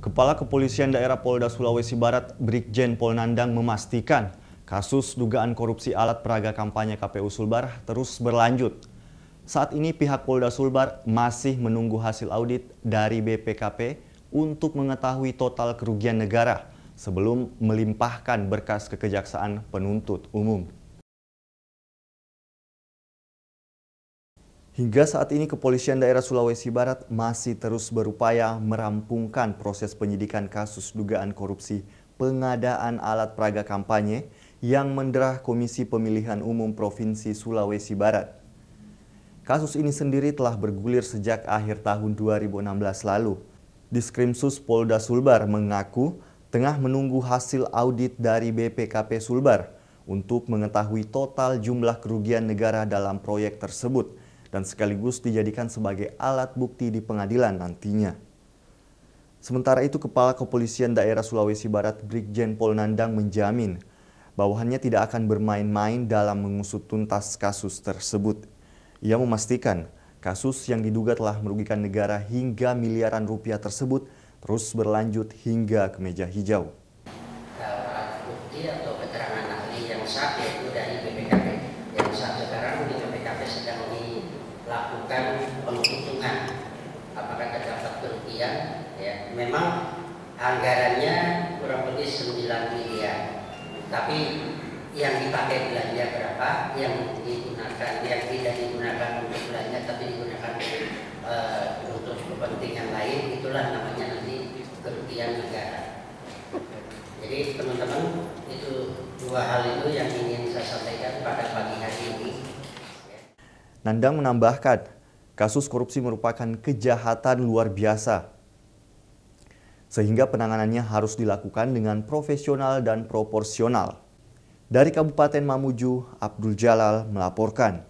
Kepala Kepolisian Daerah Polda Sulawesi Barat Brigjen Pol Nandang memastikan kasus dugaan korupsi alat peraga kampanye KPU Sulbar terus berlanjut. Saat ini pihak Polda Sulbar masih menunggu hasil audit dari BPKP untuk mengetahui total kerugian negara sebelum melimpahkan berkas kekejaksaan penuntut umum. Hingga saat ini kepolisian daerah Sulawesi Barat masih terus berupaya merampungkan proses penyidikan kasus dugaan korupsi pengadaan alat peraga kampanye yang menderah Komisi Pemilihan Umum Provinsi Sulawesi Barat. Kasus ini sendiri telah bergulir sejak akhir tahun 2016 lalu. Diskrimsus Polda Sulbar mengaku tengah menunggu hasil audit dari BPKP Sulbar untuk mengetahui total jumlah kerugian negara dalam proyek tersebut dan sekaligus dijadikan sebagai alat bukti di pengadilan nantinya. Sementara itu, Kepala Kepolisian Daerah Sulawesi Barat Brigjen Pol Nandang menjamin bawahannya tidak akan bermain-main dalam mengusut tuntas kasus tersebut. Ia memastikan kasus yang diduga telah merugikan negara hingga miliaran rupiah tersebut terus berlanjut hingga ke meja hijau. Alat bukti atau keterangan ahli yang sah yaitu dari BPKP yang sah sekarang lakukan penghitungan apakah terdapat kerugian ya memang anggarannya kurang lebih 9 miliar tapi yang dipakai belanja berapa yang digunakan yang tidak digunakan untuk belanja tapi digunakan uh, untuk kepentingan lain itulah namanya nanti kerugian negara jadi teman-teman itu dua hal itu yang ingin saya sampaikan pada pagi hari Nandang menambahkan, kasus korupsi merupakan kejahatan luar biasa sehingga penanganannya harus dilakukan dengan profesional dan proporsional. Dari Kabupaten Mamuju, Abdul Jalal melaporkan.